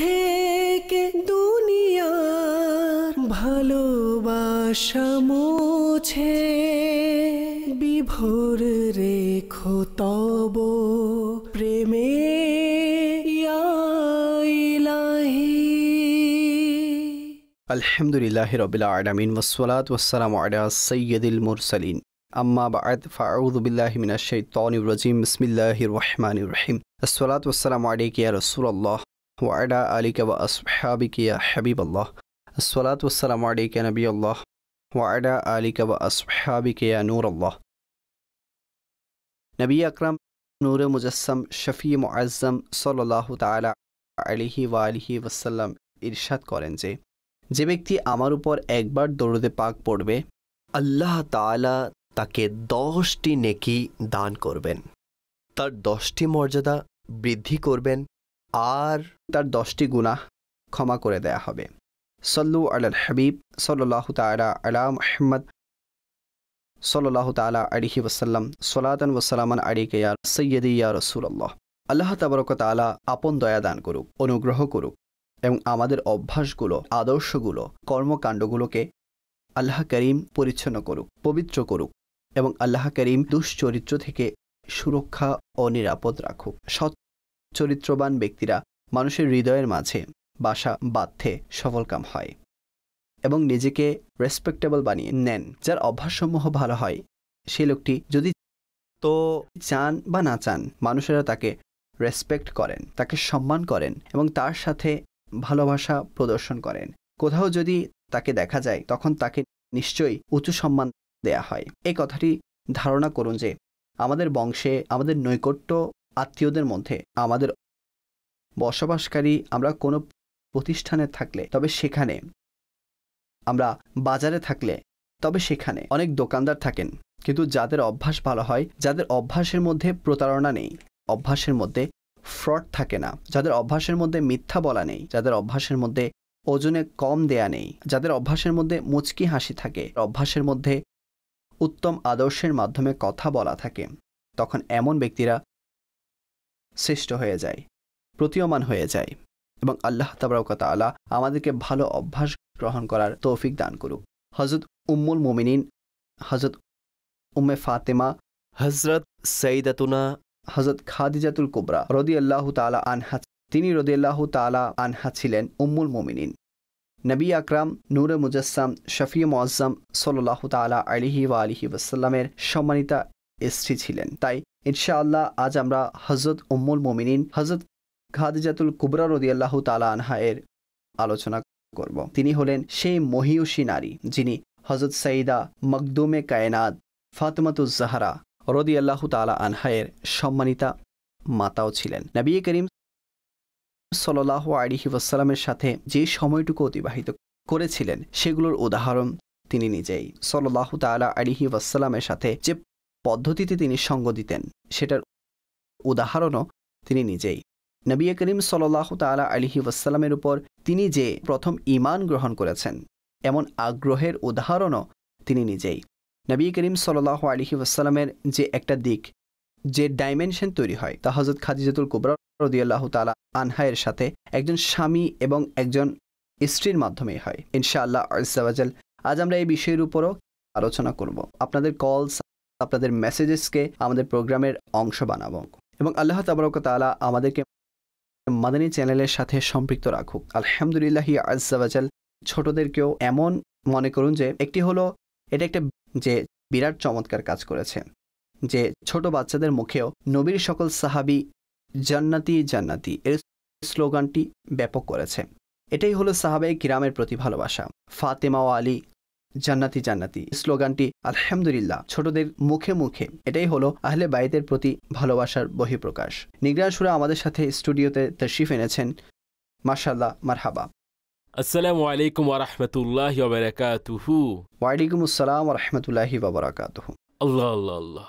থেকে দুনিয়ার ভালোবাসা মোছে বিভোর রেখো তব প্রেমে আলহামদুলিল্লাহ রবিল আডামিন ওসলাত ওসালাম আডা সৈয়দুল মুরসালিন আম্মা বাদ ফাউদুবিল্লাহ মিনাশাই তনিউর রাজিম বিসমিল্লাহ রহমান রহিম ওসলাত ওসালাম আলিক ইয়া রসুল্লাহ ওয়াডা আলিকা বা আসহাবিকিয়া হাবিব আল্লাহ আসসালাত ওসালাম আলিকা নবী আল্লাহ ওয়াডা আলিকা বা আসহাবিকিয়া নূর আল্লাহ নবী আকরাম নূর মুজাসম শফি মুআজম সল্লাহ তালা আলিহি ওয়া আলিহি ওসাল্লাম ইরশাদ করেন যে যে ব্যক্তি আমার উপর একবার দৌড়তে পাক পড়বে আল্লাহ তালা তাকে দশটি নেকি দান করবেন তার দশটি মর্যাদা বৃদ্ধি করবেন আর তার দশটি গুনাহ ক্ষমা করে দেয়া হবে সল্লু আল হাবিব সল্লাহ তালা আলা মোহাম্মদ সল্লাহ তালা আলিহি ওসাল্লাম সোলাতন ওসালামান আলী কেয়ার সৈয়দ ইয়া রসুল্লাহ আল্লাহ তাবরক তালা আপন দয়া দান করুক অনুগ্রহ করুক এবং আমাদের অভ্যাসগুলো আদর্শগুলো কর্মকাণ্ডগুলোকে আল্লাহ করিম পরিচ্ছন্ন করুক পবিত্র করুক এবং আল্লাহ করিম দুশ্চরিত্র থেকে সুরক্ষা ও নিরাপদ রাখুক সৎ চরিত্রবান ব্যক্তিরা মানুষের হৃদয়ের মাঝে বাসা বাধ্যে সফলকাম হয় এবং নিজেকে রেসপেক্টেবল বানিয়ে নেন যার অভ্যাসসমূহ ভালো হয় সেই লোকটি যদি তো চান বা না চান মানুষেরা তাকে রেসপেক্ট করেন তাকে সম্মান করেন এবং তার সাথে ভালোবাসা প্রদর্শন করেন কোথাও যদি তাকে দেখা যায় তখন তাকে নিশ্চয়ই উঁচু সম্মান দেয়া হয় এই কথাটি ধারণা করুন যে আমাদের বংশে আমাদের নৈকট্য আত্মীয়দের মধ্যে আমাদের বসবাসকারী আমরা কোনো প্রতিষ্ঠানে থাকলে তবে সেখানে আমরা বাজারে থাকলে তবে সেখানে অনেক দোকানদার থাকেন কিন্তু যাদের অভ্যাস ভালো হয় যাদের অভ্যাসের মধ্যে প্রতারণা নেই অভ্যাসের মধ্যে ফ্রড থাকে না যাদের অভ্যাসের মধ্যে মিথ্যা বলা নেই যাদের অভ্যাসের মধ্যে ওজনে কম দেয়া নেই যাদের অভ্যাসের মধ্যে মুচকি হাসি থাকে অভ্যাসের মধ্যে উত্তম আদর্শের মাধ্যমে কথা বলা থাকে তখন এমন ব্যক্তিরা শ্রেষ্ঠ হয়ে যায় প্রতীয়মান হয়ে যায় এবং আল্লাহ তাবরাউকাত আলা আমাদেরকে ভালো অভ্যাস গ্রহণ করার তৌফিক দান করুক হজরত উম্মুল মোমিনিন হজরত উম্মে ফাতেমা হজরত সঈদাতুনা হজরত খাদিজাতুল কুবরা রদি আল্লাহ তালা আনহা তিনি রদি আল্লাহ তালা আনহা ছিলেন উম্মুল মোমিনিন নবী আকরাম নূরে মুজাসসাম শফি মোয়াজ্জাম সল্লাহ তালা আলিহি ওয়া আলিহি ওয়াসাল্লামের সম্মানিতা স্ত্রী ছিলেন তাই ইনশাআল্লাহ আজ আমরা হজরত উম্মুল মোমিনিন হজরত খাদিজাতুল কুবরা রদিয়াল্লাহ তালা আনহা এর আলোচনা করব তিনি হলেন সেই মহিউষী নারী যিনি হজরত সঈদা মকদুমে কায়নাত ফাতমাতুজ জাহারা রদিয়াল্লাহ তালা আনহায়ের সম্মানিতা মাতাও ছিলেন নবী করিম সাল্লাহ আলিহি ওয়াসালামের সাথে যে সময়টুকু অতিবাহিত করেছিলেন সেগুলোর উদাহরণ তিনি নিজেই সল্লাহ তালা আলিহি ওয়াসালামের সাথে যে পদ্ধতিতে তিনি সঙ্গ দিতেন সেটার উদাহরণও তিনি নিজেই নবী করিম সাল্লাহ তালা আলহি ওয়াসাল্লামের উপর তিনি যে প্রথম ইমান গ্রহণ করেছেন এমন আগ্রহের উদাহরণও তিনি নিজেই নবী করিম সাল্লাহ আলহি ওয়াসাল্লামের যে একটা দিক যে ডাইমেনশন তৈরি হয় তা হজরত খাদিজাতুল কুবরা রদিয়াল্লাহ তালা আনহায়ের সাথে একজন স্বামী এবং একজন স্ত্রীর মাধ্যমেই হয় ইনশাআল্লাহ আজাল আজ আমরা এই বিষয়ের উপরও আলোচনা করব আপনাদের কলস আপনাদের মেসেজেসকে আমাদের প্রোগ্রামের অংশ বানাবো এবং আল্লাহ তাবারক তালা আমাদেরকে মাদানী চ্যানেলের সাথে সম্পৃক্ত রাখুক আলহামদুলিল্লাহ আজাল ছোটদেরকেও এমন মনে করুন যে একটি হলো এটা একটা যে বিরাট চমৎকার কাজ করেছে যে ছোট বাচ্চাদের মুখেও নবীর সকল সাহাবি জান্নাতি জান্নাতি এর স্লোগানটি ব্যাপক করেছে এটাই হলো সাহাবে কিরামের প্রতি ভালোবাসা ফাতেমা ও আলী জান্নাতি জান্নাতি স্লোগানটি আলহামদুলিল্লাহ ছোটদের মুখে মুখে এটাই হলো আহলে বাইতের প্রতি ভালোবাসার বহিঃপ্রকাশ নিগ্রাসুরা আমাদের সাথে স্টুডিওতে তশিফ এনেছেন মাশাল্লাহ মারহাবা আসসালামু আলাইকুম ওরহমতুল্লাহ বারাকাতুহু ওয়ালাইকুম আসসালাম রহমতুল্লাহি বাবরাকাতুহু আল্লাহ আল্লাহ আল্লাহ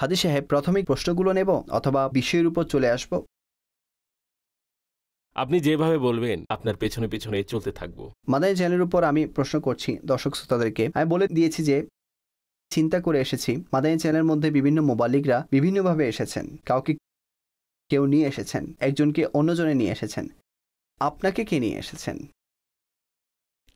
হাদি সাহেব প্রাথমিক প্রশ্নগুলো নেব অথবা বিষয়ের উপর চলে আসব আপনি যেভাবে বলবেন আপনার পেছনে পেছনে চলতে থাকবো মাদানি চ্যানেলের উপর আমি প্রশ্ন করছি দর্শক শ্রোতাদেরকে আমি বলে দিয়েছি যে চিন্তা করে এসেছি মাদানি চ্যানেলের মধ্যে বিভিন্ন মোবালিকরা বিভিন্নভাবে এসেছেন কাউকে কেউ নিয়ে এসেছেন একজনকে অন্যজনে নিয়ে এসেছেন আপনাকে কে নিয়ে এসেছেন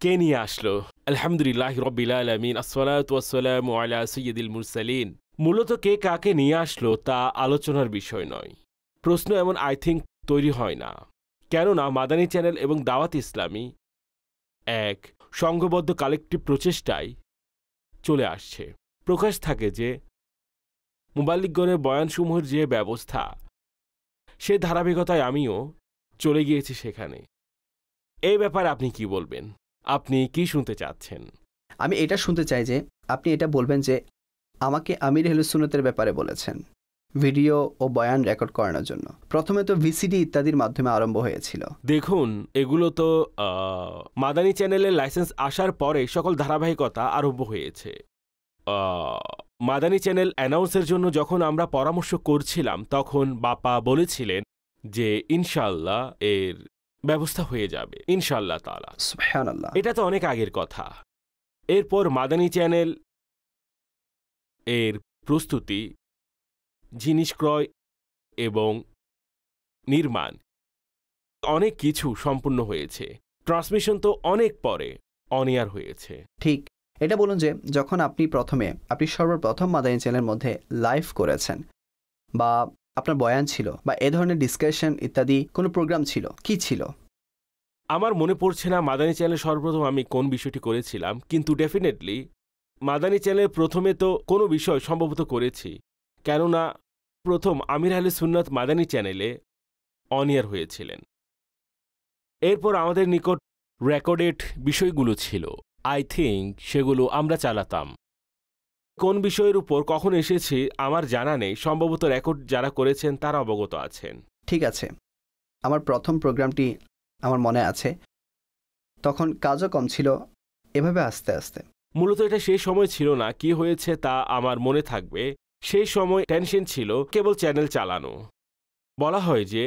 কে নিয়ে আসলো আলহামদুলিল্লাহ রবিল আলমিন আসসালাম আলা সৈয়দুল মুরসালিন মূলত কে কাকে নিয়ে আসলো তা আলোচনার বিষয় নয় প্রশ্ন এমন আই থিঙ্ক তৈরি হয় না কেননা মাদানী চ্যানেল এবং দাওয়াত ইসলামী এক সংঘবদ্ধ কালেক্টিভ প্রচেষ্টায় চলে আসছে প্রকাশ থাকে যে মোবাল্লিকগণের বয়ানসমূহের যে ব্যবস্থা সে ধারাবাহিকতায় আমিও চলে গিয়েছি সেখানে এই ব্যাপারে আপনি কি বলবেন আপনি কি শুনতে চাচ্ছেন আমি এটা শুনতে চাই যে আপনি এটা বলবেন যে আমাকে আমির হেলুসুনতের ব্যাপারে বলেছেন ভিডিও ও বয়ান রেকর্ড করানোর জন্য প্রথমে তো ভিসিডি ইত্যাদির মাধ্যমে আরম্ভ হয়েছিল দেখুন এগুলো তো মাদানি চ্যানেলের লাইসেন্স আসার পরে সকল ধারাবাহিকতা আরম্ভ হয়েছে মাদানি চ্যানেল অ্যানাউন্সের জন্য যখন আমরা পরামর্শ করছিলাম তখন বাপা বলেছিলেন যে ইনশাল্লাহ এর ব্যবস্থা হয়ে যাবে ইনশাল্লাহ তালা এটা তো অনেক আগের কথা এরপর মাদানি চ্যানেল এর প্রস্তুতি জিনিস ক্রয় এবং নির্মাণ অনেক কিছু সম্পূর্ণ হয়েছে ট্রান্সমিশন তো অনেক পরে অনিয়ার হয়েছে ঠিক এটা বলুন যে যখন আপনি প্রথমে আপনি সর্বপ্রথম মাদানী চ্যানেলের মধ্যে লাইভ করেছেন বা আপনার বয়ান ছিল বা এ ধরনের ডিসকাশন ইত্যাদি কোনো প্রোগ্রাম ছিল কি ছিল আমার মনে পড়ছে না মাদানী চ্যানেল সর্বপ্রথম আমি কোন বিষয়টি করেছিলাম কিন্তু ডেফিনেটলি মাদানী চ্যানেল প্রথমে তো কোনো বিষয় সম্ভবত করেছি কেননা প্রথম আমির আলী সুন্নাত মাদানী চ্যানেলে অনিয়ার হয়েছিলেন এরপর আমাদের নিকট রেকর্ডেড বিষয়গুলো ছিল আই থিঙ্ক সেগুলো আমরা চালাতাম কোন বিষয়ের উপর কখন এসেছি আমার জানা নেই সম্ভবত রেকর্ড যারা করেছেন তারা অবগত আছেন ঠিক আছে আমার প্রথম প্রোগ্রামটি আমার মনে আছে তখন কাজও কম ছিল এভাবে আস্তে আস্তে মূলত এটা সেই সময় ছিল না কি হয়েছে তা আমার মনে থাকবে সেই সময় টেনশন ছিল কেবল চ্যানেল চালানো বলা হয় যে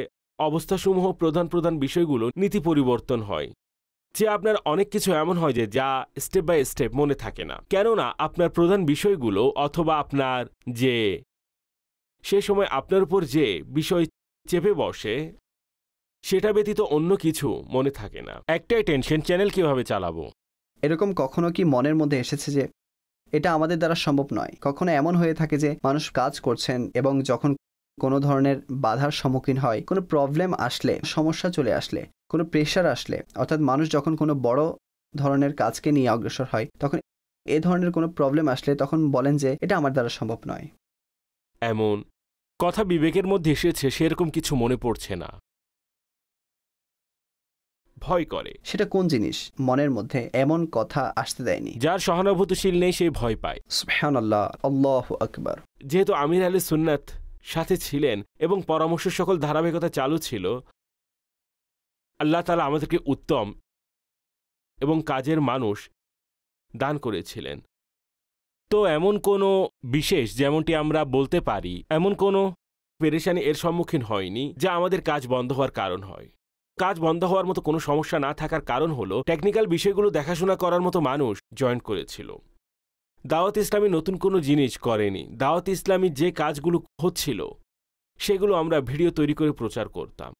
অবস্থাসমূহ প্রধান প্রধান বিষয়গুলো নীতি পরিবর্তন হয় যে আপনার অনেক কিছু এমন হয় যে যা স্টেপ বাই স্টেপ মনে থাকে না কেননা আপনার প্রধান বিষয়গুলো অথবা আপনার যে সে সময় আপনার উপর যে বিষয় চেপে বসে সেটা ব্যতীত অন্য কিছু মনে থাকে না একটাই টেনশন চ্যানেল কিভাবে চালাবো এরকম কখনো কি মনের মধ্যে এসেছে যে এটা আমাদের দ্বারা সম্ভব নয় কখনো এমন হয়ে থাকে যে মানুষ কাজ করছেন এবং যখন কোনো ধরনের বাধার সম্মুখীন হয় কোনো প্রবলেম আসলে সমস্যা চলে আসলে কোনো প্রেশার আসলে অর্থাৎ মানুষ যখন কোনো বড় ধরনের কাজকে নিয়ে অগ্রসর হয় তখন এ ধরনের কোনো প্রবলেম আসলে তখন বলেন যে এটা আমার দ্বারা সম্ভব নয় এমন কথা বিবেকের মধ্যে এসেছে সেরকম কিছু মনে পড়ছে না ভয় করে সেটা কোন জিনিস মনের মধ্যে এমন কথা আসতে দেয়নি যার সহানুভূতিশীল নেই সে ভয় পায় যেহেতু আমির আলী সুন্নাত সাথে ছিলেন এবং পরামর্শ সকল ধারাবাহিকতা চালু ছিল আল্লাহ তালা আমাদেরকে উত্তম এবং কাজের মানুষ দান করেছিলেন তো এমন কোনো বিশেষ যেমনটি আমরা বলতে পারি এমন কোনো পেরেশানি এর সম্মুখীন হয়নি যা আমাদের কাজ বন্ধ হওয়ার কারণ হয় কাজ বন্ধ হওয়ার মতো কোনো সমস্যা না থাকার কারণ হলো টেকনিক্যাল বিষয়গুলো দেখাশোনা করার মতো মানুষ জয়েন করেছিল দাওয়াত ইসলামী নতুন কোনো জিনিস করেনি দাওয়াত ইসলামী যে কাজগুলো হচ্ছিল সেগুলো আমরা ভিডিও তৈরি করে প্রচার করতাম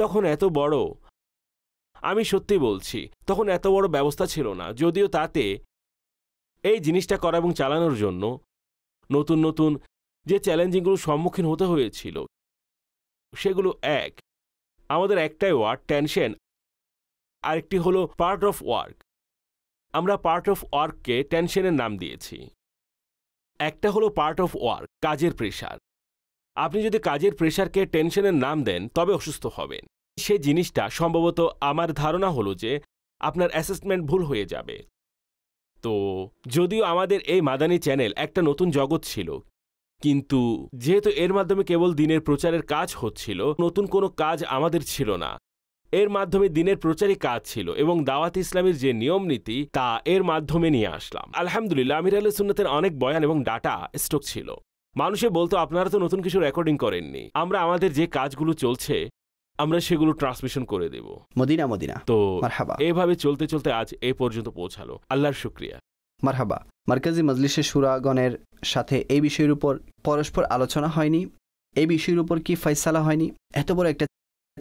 তখন এত বড় আমি সত্যি বলছি তখন এত বড় ব্যবস্থা ছিল না যদিও তাতে এই জিনিসটা করা এবং চালানোর জন্য নতুন নতুন যে চ্যালেঞ্জিংগুলো সম্মুখীন হতে হয়েছিল সেগুলো এক আমাদের একটাই ওয়ার্ড টেনশন আরেকটি হলো পার্ট অফ ওয়ার্ক আমরা পার্ট অফ ওয়ার্ককে টেনশনের নাম দিয়েছি একটা হলো পার্ট অফ ওয়ার্ক কাজের প্রেশার আপনি যদি কাজের প্রেশারকে টেনশনের নাম দেন তবে অসুস্থ হবেন সে জিনিসটা সম্ভবত আমার ধারণা হলো যে আপনার অ্যাসেসমেন্ট ভুল হয়ে যাবে তো যদিও আমাদের এই মাদানি চ্যানেল একটা নতুন জগৎ ছিল কিন্তু যেহেতু এর মাধ্যমে কেবল দিনের প্রচারের কাজ হচ্ছিল নতুন কোনো কাজ আমাদের ছিল না এর মাধ্যমে দিনের প্রচারই কাজ ছিল এবং দাওয়াত ইসলামের যে নিয়ম নীতি তা এর মাধ্যমে নিয়ে আসলাম আলহামদুলিল্লাহ আমির আল সুন্নতের অনেক বয়ান এবং ডাটা স্টক ছিল মানুষে বলতো আপনারা তো নতুন কিছু রেকর্ডিং করেননি আমরা আমাদের যে কাজগুলো চলছে আমরা সেগুলো ট্রান্সমিশন করে দেব মদিনা মদিনা তো এভাবে চলতে চলতে আজ এ পর্যন্ত পৌঁছালো আল্লাহর শুক্রিয়া মারহাবা মার্কাজি মজলিশে সুরাগণের সাথে এই বিষয়ের উপর পরস্পর আলোচনা হয়নি এই বিষয়ের উপর কি ফয়সালা হয়নি এত বড় একটা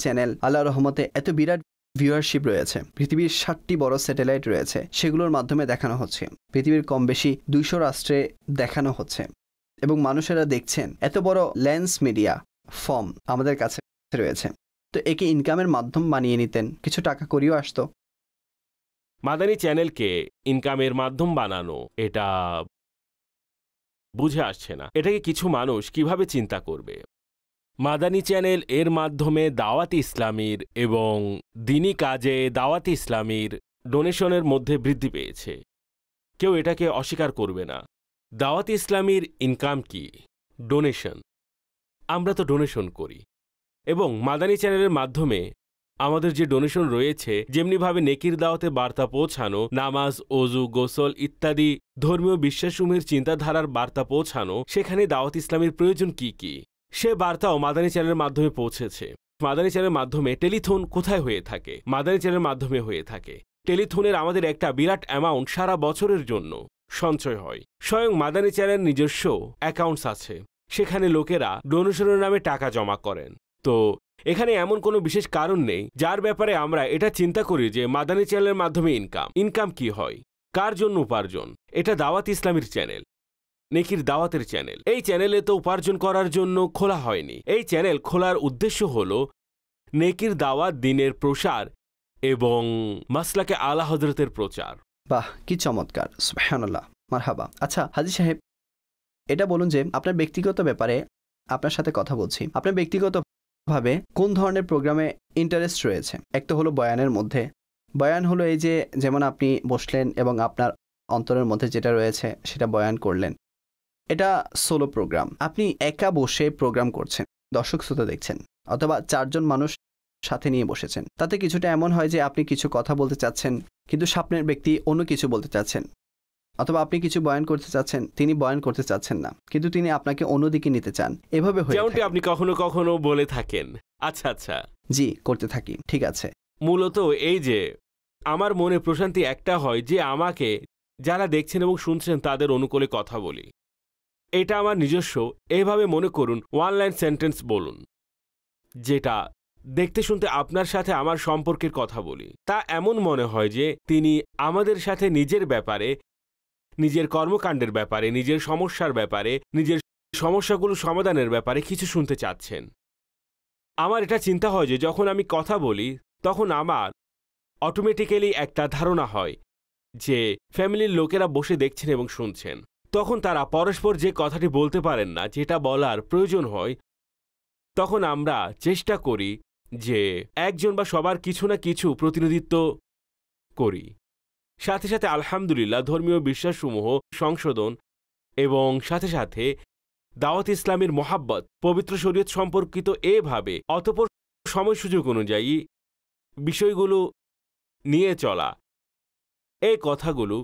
চ্যানেল আল্লাহ রহমতে এত বিরাট ভিউয়ারশিপ রয়েছে পৃথিবীর ষাটটি বড় স্যাটেলাইট রয়েছে সেগুলোর মাধ্যমে দেখানো হচ্ছে পৃথিবীর কম বেশি দুইশো রাষ্ট্রে দেখানো হচ্ছে এবং মানুষেরা দেখছেন এত বড় ল্যান্স মিডিয়া ফর্ম আমাদের কাছে রয়েছে তো একে ইনকামের মাধ্যম বানিয়ে নিতেন কিছু টাকা করিও আসতো মাদানী চ্যানেলকে ইনকামের মাধ্যম বানানো এটা বুঝে আসছে না এটাকে কিছু মানুষ কিভাবে চিন্তা করবে মাদানি চ্যানেল এর মাধ্যমে দাওয়াত ইসলামীর এবং দিনই কাজে দাওয়াত ইসলামীর ডোনেশনের মধ্যে বৃদ্ধি পেয়েছে কেউ এটাকে অস্বীকার করবে না দাওয়াত ইসলামীর ইনকাম কি ডোনেশন আমরা তো ডোনেশন করি এবং মাদানি চ্যানেলের মাধ্যমে আমাদের যে ডোনেশন রয়েছে যেমনিভাবে নেকির দাওয়াতে বার্তা পৌঁছানো নামাজ অজু গোসল ইত্যাদি ধর্মীয় বিশ্বাসমূহের চিন্তাধারার বার্তা পৌঁছানো সেখানে দাওয়াত ইসলামের প্রয়োজন কি কি সে বার্তাও মাদানী চ্যানেলের মাধ্যমে পৌঁছেছে মাদানী চ্যানেলের মাধ্যমে টেলিথোন কোথায় হয়ে থাকে মাদানী চ্যানেলের মাধ্যমে হয়ে থাকে টেলিথোনের আমাদের একটা বিরাট অ্যামাউন্ট সারা বছরের জন্য সঞ্চয় হয় স্বয়ং মাদানী চ্যানেল নিজস্ব অ্যাকাউন্টস আছে সেখানে লোকেরা ডোনেশনের নামে টাকা জমা করেন তো এখানে এমন কোনো বিশেষ কারণ নেই যার ব্যাপারে আমরা এটা চিন্তা করি যে মাদানী চ্যানেলের মাধ্যমে ইনকাম ইনকাম কি হয় কার জন্য উপার্জন এটা দাওয়াত ইসলামের চ্যানেল নেকির দাওয়াতের চ্যানেল এই চ্যানেলে তো উপার্জন করার জন্য খোলা হয়নি এই চ্যানেল খোলার উদ্দেশ্য হল নেকির দাওয়াত দিনের প্রসার এবং মাসলাকে আলা হজরতের প্রচার বাহ কি চমৎকার মারহাবা আচ্ছা হাজি সাহেব এটা বলুন যে আপনার ব্যক্তিগত ব্যাপারে আপনার সাথে কথা বলছি আপনার ব্যক্তিগত ভাবে কোন ধরনের প্রোগ্রামে ইন্টারেস্ট রয়েছে এক তো হলো বয়ানের মধ্যে বয়ান হলো এই যে যেমন আপনি বসলেন এবং আপনার অন্তরের মধ্যে যেটা রয়েছে সেটা বয়ান করলেন এটা সোলো প্রোগ্রাম আপনি একা বসে প্রোগ্রাম করছেন দর্শক শ্রোতা দেখছেন অথবা চারজন মানুষ সাথে নিয়ে বসেছেন তাতে কিছুটা এমন হয় যে আপনি কিছু কথা বলতে চাচ্ছেন কিন্তু সামনের ব্যক্তি অন্য কিছু বলতে চাচ্ছেন অথবা আপনি কিছু বয়ান করতে চাচ্ছেন তিনি বয়ান করতে চাচ্ছেন না কিন্তু তিনি আপনাকে অন্যদিকে নিতে চান এভাবে যেমনটি আপনি কখনো কখনো বলে থাকেন আচ্ছা আচ্ছা জি করতে থাকি ঠিক আছে মূলত এই যে আমার মনে প্রশান্তি একটা হয় যে আমাকে যারা দেখছেন এবং শুনছেন তাদের অনুকূলে কথা বলি এটা আমার নিজস্ব এভাবে মনে করুন ওয়ান লাইন সেন্টেন্স বলুন যেটা দেখতে শুনতে আপনার সাথে আমার সম্পর্কের কথা বলি তা এমন মনে হয় যে তিনি আমাদের সাথে নিজের ব্যাপারে নিজের কর্মকাণ্ডের ব্যাপারে নিজের সমস্যার ব্যাপারে নিজের সমস্যাগুলো সমাধানের ব্যাপারে কিছু শুনতে চাচ্ছেন আমার এটা চিন্তা হয় যে যখন আমি কথা বলি তখন আমার অটোমেটিক্যালি একটা ধারণা হয় যে ফ্যামিলির লোকেরা বসে দেখছেন এবং শুনছেন তখন তারা পরস্পর যে কথাটি বলতে পারেন না যেটা বলার প্রয়োজন হয় তখন আমরা চেষ্টা করি যে একজন বা সবার কিছু না কিছু প্রতিনিধিত্ব করি সাথে সাথে আলহামদুলিল্লাহ ধর্মীয় বিশ্বাসসমূহ সংশোধন এবং সাথে সাথে দাওয়াত ইসলামের মহাব্বত পবিত্র শরীয়ত সম্পর্কিত এভাবে অতপর সময় সুযোগ অনুযায়ী বিষয়গুলো নিয়ে চলা এই কথাগুলো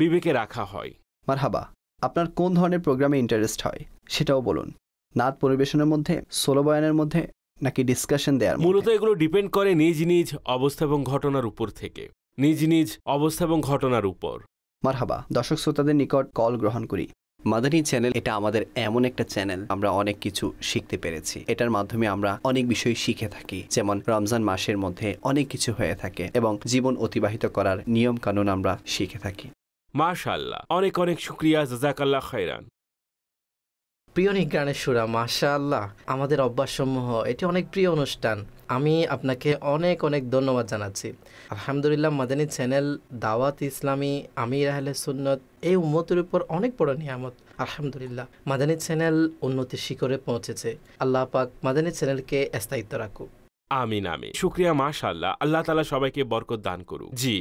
বিবেকে রাখা হয় মারহাবা আপনার কোন ধরনের প্রোগ্রামে ইন্টারেস্ট হয় সেটাও বলুন নাত পরিবেশনের মধ্যে সোলো বয়ানের মধ্যে নাকি ডিসকাশন দেয়ার মূলত এগুলো ডিপেন্ড করে নিজ নিজ অবস্থা এবং ঘটনার উপর থেকে নিজ নিজ অবস্থা এবং ঘটনার উপর মারহাবা দর্শক শ্রোতাদের নিকট কল গ্রহণ করি মাদানী চ্যানেল এটা আমাদের এমন একটা চ্যানেল আমরা অনেক কিছু শিখতে পেরেছি এটার মাধ্যমে আমরা অনেক বিষয় শিখে থাকি যেমন রমজান মাসের মধ্যে অনেক কিছু হয়ে থাকে এবং জীবন অতিবাহিত করার নিয়ম কানুন আমরা শিখে থাকি মাশাল্লাহ অনেক অনেক শুক্রিয়া জাজাকাল্লাহ খৈরান প্রিয় নিজ্ঞানের সুরা আমাদের অভ্যাসসমূহ এটি অনেক প্রিয় অনুষ্ঠান আমি আপনাকে অনেক অনেক ধন্যবাদ জানাচ্ছি আলহামদুলিল্লাহ মাদানী চ্যানেল দাওয়াত ইসলামী আমির আহলে সুন্নত এই উন্মতের উপর অনেক বড় নিয়ামত আলহামদুলিল্লাহ মাদানী চ্যানেল উন্নতির শিখরে পৌঁছেছে আল্লাহ পাক মাদানী চ্যানেলকে স্থায়িত্ব রাখুক আমিন আমি শুক্রিয়া মাশাল্লাহ আল্লাহ তালা সবাইকে বরকত দান করুক জি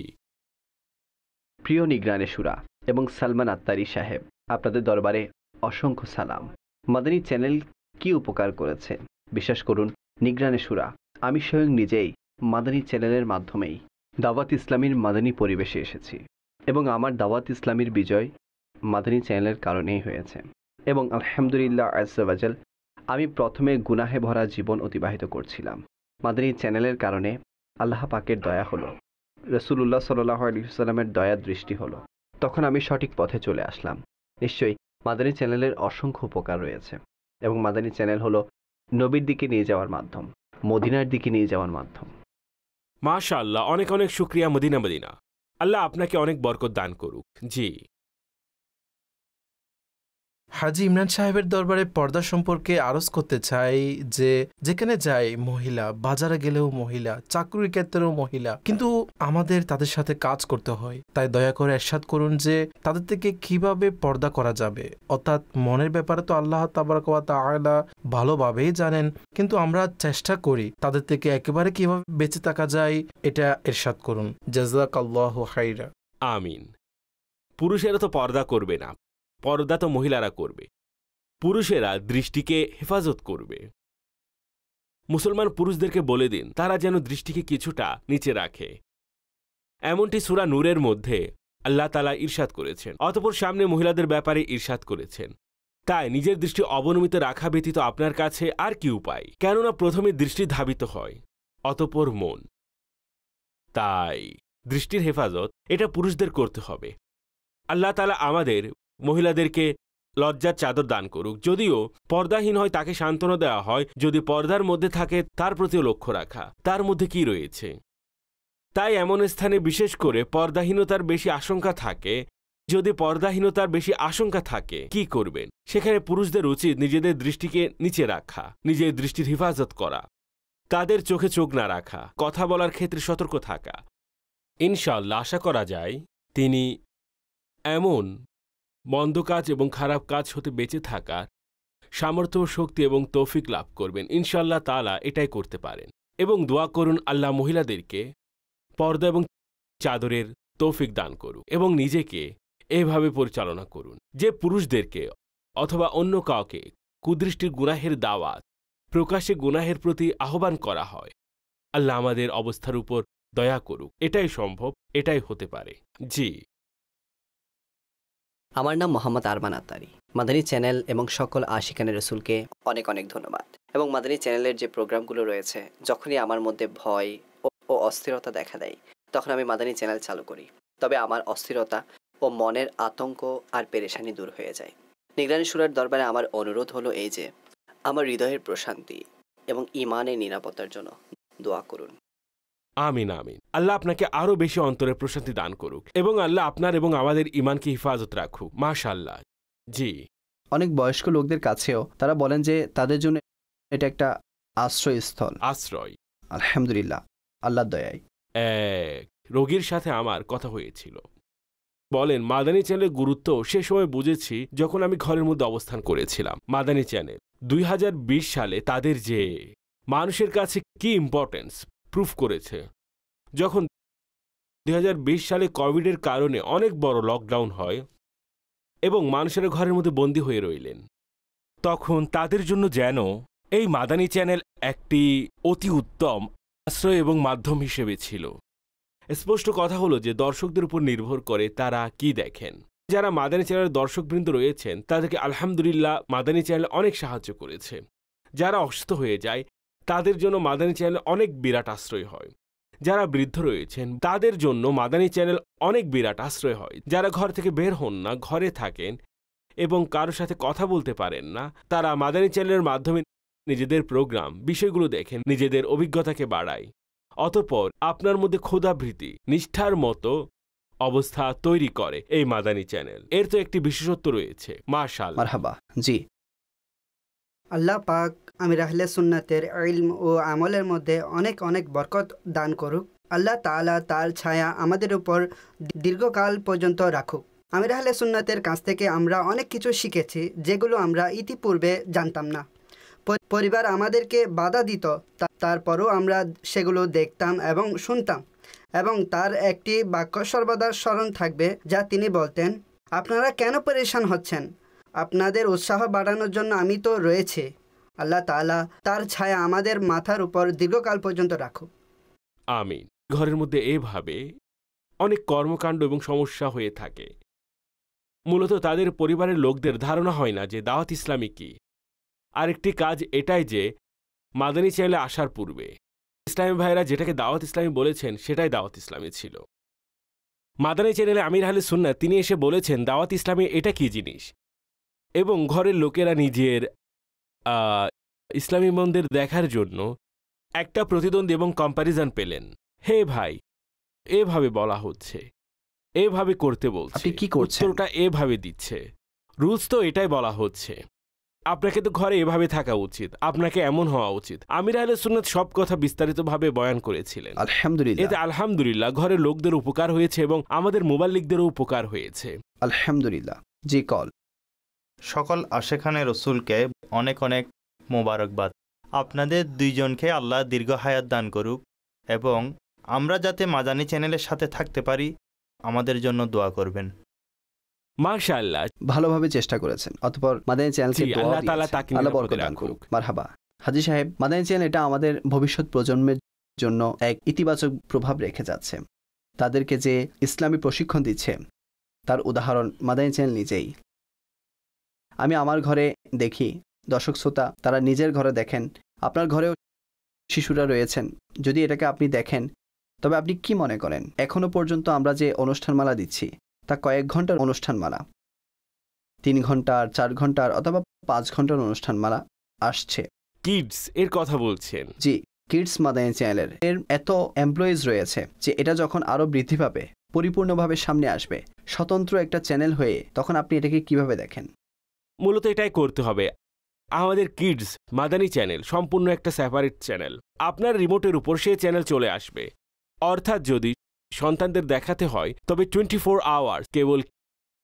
প্রিয় নিগ্রানে সুরা এবং সালমান আত্মারি সাহেব আপনাদের দরবারে অসংখ্য সালাম মাদানী চ্যানেল কি উপকার করেছে বিশ্বাস করুন নিগ্রানে সুরা আমি স্বয়ং নিজেই মাদানী চ্যানেলের মাধ্যমেই দাওয়াত ইসলামীর মাদানী পরিবেশে এসেছি এবং আমার দাওয়াত ইসলামীর বিজয় মাদানী চ্যানেলের কারণেই হয়েছে এবং আলহামদুলিল্লাহ আজাল আমি প্রথমে গুনাহে ভরা জীবন অতিবাহিত করছিলাম মাদানী চ্যানেলের কারণে আল্লাহ পাকের দয়া হলো রসুল্লাহ সাল্লাহ আলিয়াল্লামের দয়া দৃষ্টি হলো তখন আমি সঠিক পথে চলে আসলাম নিশ্চয়ই মাদানী চ্যানেলের অসংখ্য উপকার রয়েছে এবং মাদানী চ্যানেল হলো নবীর দিকে নিয়ে যাওয়ার মাধ্যম মদিনার দিকে নিয়ে যাওয়ার মাধ্যম মাশাল্লাহ অনেক অনেক শুক্রিয়া মদিনা মদিনা আল্লাহ আপনাকে অনেক বরকত দান করুক জি হাজি ইমরান সাহেবের দরবারে পর্দা সম্পর্কে আরজ করতে চাই যে যেখানে যায় মহিলা বাজারে গেলেও মহিলা চাকরির ক্ষেত্রেও মহিলা কিন্তু আমাদের তাদের সাথে কাজ করতে হয় তাই দয়া করে এরশাদ করুন যে তাদের থেকে কিভাবে পর্দা করা যাবে অর্থাৎ মনের ব্যাপারে তো আল্লাহ তাবারকওয়া আয়লা ভালোভাবেই জানেন কিন্তু আমরা চেষ্টা করি তাদের থেকে একেবারে কিভাবে বেঁচে থাকা যায় এটা এরশাদ করুন জাজাক আল্লাহ হাইরা আমিন পুরুষেরা তো পর্দা করবে না পর্দা তো মহিলারা করবে পুরুষেরা দৃষ্টিকে হেফাজত করবে মুসলমান পুরুষদেরকে বলে দিন তারা যেন দৃষ্টিকে কিছুটা নিচে রাখে এমনটি সুরা নূরের মধ্যে আল্লাহ তালা ঈর্ষাদ করেছেন অতপর সামনে মহিলাদের ব্যাপারে ঈর্ষাদ করেছেন তাই নিজের দৃষ্টি অবনমিত রাখা ব্যতীত আপনার কাছে আর কি উপায় কেননা প্রথমে দৃষ্টি ধাবিত হয় অতপর মন তাই দৃষ্টির হেফাজত এটা পুরুষদের করতে হবে আল্লাহ তালা আমাদের মহিলাদেরকে লজ্জার চাদর দান করুক যদিও পর্দাহীন হয় তাকে সান্ত্বনা দেওয়া হয় যদি পর্দার মধ্যে থাকে তার প্রতিও লক্ষ্য রাখা তার মধ্যে কি রয়েছে তাই এমন স্থানে বিশেষ করে পর্দাহীনতার বেশি আশঙ্কা থাকে যদি পর্দাহীনতার বেশি আশঙ্কা থাকে কি করবেন সেখানে পুরুষদের উচিত নিজেদের দৃষ্টিকে নিচে রাখা নিজের দৃষ্টির হেফাজত করা তাদের চোখে চোখ না রাখা কথা বলার ক্ষেত্রে সতর্ক থাকা ইনশাল্লাহ আশা করা যায় তিনি এমন মন্দ কাজ এবং খারাপ কাজ হতে বেঁচে থাকার সামর্থ্য শক্তি এবং তৌফিক লাভ করবেন ইনশাল্লাহ তালা এটাই করতে পারেন এবং দোয়া করুন আল্লাহ মহিলাদেরকে পর্দা এবং চাদরের তৌফিক দান করুন এবং নিজেকে এভাবে পরিচালনা করুন যে পুরুষদেরকে অথবা অন্য কাউকে কুদৃষ্টির গুনাহের দাওয়াত প্রকাশ্যে গুনাহের প্রতি আহ্বান করা হয় আল্লাহ আমাদের অবস্থার উপর দয়া করুক এটাই সম্ভব এটাই হতে পারে জি আমার নাম মোহাম্মদ আরমান আতারি মাদানী চ্যানেল এবং সকল আশিকানে রসুলকে অনেক অনেক ধন্যবাদ এবং মাদানী চ্যানেলের যে প্রোগ্রামগুলো রয়েছে যখনই আমার মধ্যে ভয় ও অস্থিরতা দেখা দেয় তখন আমি মাদানী চ্যানেল চালু করি তবে আমার অস্থিরতা ও মনের আতঙ্ক আর পেরেশানি দূর হয়ে যায় নিগরানি সুরার দরবারে আমার অনুরোধ হলো এই যে আমার হৃদয়ের প্রশান্তি এবং ইমানের নিরাপত্তার জন্য দোয়া করুন আমিন আমিন আল্লাহ আপনাকে আরও বেশি অন্তরে প্রশান্তি দান করুক এবং আল্লাহ আপনার এবং আমাদের ইমানকে হিফাজত রাখুক আল্লাহ জি অনেক বয়স্ক লোকদের কাছেও তারা বলেন যে তাদের জন্য এটা একটা আশ্রয়স্থল আশ্রয় আলহামদুলিল্লাহ আল্লাহ দয়াই এক রোগীর সাথে আমার কথা হয়েছিল বলেন মাদানী চ্যানেলের গুরুত্ব সে সময় বুঝেছি যখন আমি ঘরের মধ্যে অবস্থান করেছিলাম মাদানী চ্যানেল দুই সালে তাদের যে মানুষের কাছে কি ইম্পর্টেন্স প্রুফ করেছে যখন দুই সালে কোভিডের কারণে অনেক বড় লকডাউন হয় এবং মানুষের ঘরের মধ্যে বন্দি হয়ে রইলেন তখন তাদের জন্য যেন এই মাদানি চ্যানেল একটি অতি উত্তম আশ্রয় এবং মাধ্যম হিসেবে ছিল স্পষ্ট কথা হলো যে দর্শকদের উপর নির্ভর করে তারা কি দেখেন যারা মাদানী চ্যানেলের দর্শকবৃন্দ রয়েছেন তাদেরকে আলহামদুলিল্লাহ মাদানী চ্যানেল অনেক সাহায্য করেছে যারা অসুস্থ হয়ে যায় তাদের জন্য মাদানী চ্যানেল অনেক বিরাট আশ্রয় হয় যারা বৃদ্ধ রয়েছেন তাদের জন্য মাদানী চ্যানেল অনেক বিরাট আশ্রয় হয় যারা ঘর থেকে বের হন না ঘরে থাকেন এবং কারোর সাথে কথা বলতে পারেন না তারা মাদানী চ্যানেলের মাধ্যমে নিজেদের প্রোগ্রাম বিষয়গুলো দেখেন নিজেদের অভিজ্ঞতাকে বাড়ায় অতপর আপনার মধ্যে ক্ষোধাভৃতি নিষ্ঠার মতো অবস্থা তৈরি করে এই মাদানী চ্যানেল এর তো একটি বিশেষত্ব রয়েছে মার্শাল মারহাবা জি আল্লাহ পাক আমির আহলে সুন্নাতের ইলম ও আমলের মধ্যে অনেক অনেক বরকত দান করুক আল্লাহ তালা তার ছায়া আমাদের উপর দীর্ঘকাল পর্যন্ত রাখুক আমির আহলে সুন্নাতের কাছ থেকে আমরা অনেক কিছু শিখেছি যেগুলো আমরা ইতিপূর্বে জানতাম না পরিবার আমাদেরকে বাধা দিত তারপরও আমরা সেগুলো দেখতাম এবং শুনতাম এবং তার একটি বাক্য সর্বদা স্মরণ থাকবে যা তিনি বলতেন আপনারা কেন পরেশান হচ্ছেন আপনাদের উৎসাহ বাড়ানোর জন্য আমি তো রয়েছে আল্লাহ তালা তার ছায়া আমাদের মাথার উপর দীর্ঘকাল পর্যন্ত রাখো আমিন ঘরের মধ্যে এভাবে অনেক কর্মকাণ্ড এবং সমস্যা হয়ে থাকে মূলত তাদের পরিবারের লোকদের ধারণা হয় না যে দাওয়াত ইসলামী কি আরেকটি কাজ এটাই যে মাদানী চাইলে আসার পূর্বে ইসলামী ভাইরা যেটাকে দাওয়াত ইসলামী বলেছেন সেটাই দাওয়াত ইসলামী ছিল মাদানী চ্যানেলে আমির আহলে সুন্না তিনি এসে বলেছেন দাওয়াত ইসলামী এটা কি জিনিস এবং ঘরের লোকেরা নিজের ইসলামী মন্দির দেখার জন্য একটা প্রতিদ্বন্দ্বী এবং কম্প্যারিজন পেলেন হে ভাই এভাবে বলা হচ্ছে এভাবে করতে বলছে কি করছে ওটা এভাবে দিচ্ছে রুলস তো এটাই বলা হচ্ছে আপনাকে তো ঘরে এভাবে থাকা উচিত আপনাকে এমন হওয়া উচিত আমির আহলে সুন্নত সব কথা বিস্তারিতভাবে বয়ান করেছিলেন আলহামদুলিল্লাহ এতে আলহামদুলিল্লাহ ঘরের লোকদের উপকার হয়েছে এবং আমাদের মোবাল্লিকদেরও উপকার হয়েছে আলহামদুলিল্লাহ জি কল সকল আশেখানে রসুলকে অনেক অনেক মোবারকবাদ আপনাদের দুইজনকে আল্লাহ দীর্ঘ হায়াত দান করুক এবং আমরা যাতে মাদানি চ্যানেলের সাথে থাকতে পারি আমাদের জন্য দোয়া করবেন মাশাআল্লাহ ভালোভাবে চেষ্টা করেছেন অতপর মাদানি চ্যানেলকে আল্লাহ তাআলা তাকে আল্লাহ বরকত দান করুক মারহাবা হাজি সাহেব মাদানি চ্যানেল এটা আমাদের ভবিষ্যৎ প্রজন্মের জন্য এক ইতিবাচক প্রভাব রেখে যাচ্ছে তাদেরকে যে ইসলামী প্রশিক্ষণ দিচ্ছে তার উদাহরণ মাদানি চ্যানেল নিজেই আমি আমার ঘরে দেখি দর্শক শ্রোতা তারা নিজের ঘরে দেখেন আপনার ঘরেও শিশুরা রয়েছেন যদি এটাকে আপনি দেখেন তবে আপনি কি মনে করেন এখনও পর্যন্ত আমরা যে অনুষ্ঠানমালা দিচ্ছি তা কয়েক ঘন্টার অনুষ্ঠানমালা তিন ঘন্টার চার ঘন্টার অথবা পাঁচ ঘন্টার অনুষ্ঠানমালা আসছে কিডস এর কথা বলছেন জি কিডস মাদায়ন চ্যানেলের এর এত এমপ্লয়িজ রয়েছে যে এটা যখন আরও বৃদ্ধি পাবে পরিপূর্ণভাবে সামনে আসবে স্বতন্ত্র একটা চ্যানেল হয়ে তখন আপনি এটাকে কিভাবে দেখেন মূলত এটাই করতে হবে আমাদের কিডস মাদানি চ্যানেল সম্পূর্ণ একটা সেপারেট চ্যানেল আপনার রিমোটের উপর সে চ্যানেল চলে আসবে অর্থাৎ যদি সন্তানদের দেখাতে হয় তবে টোয়েন্টি ফোর আওয়ার্স কেবল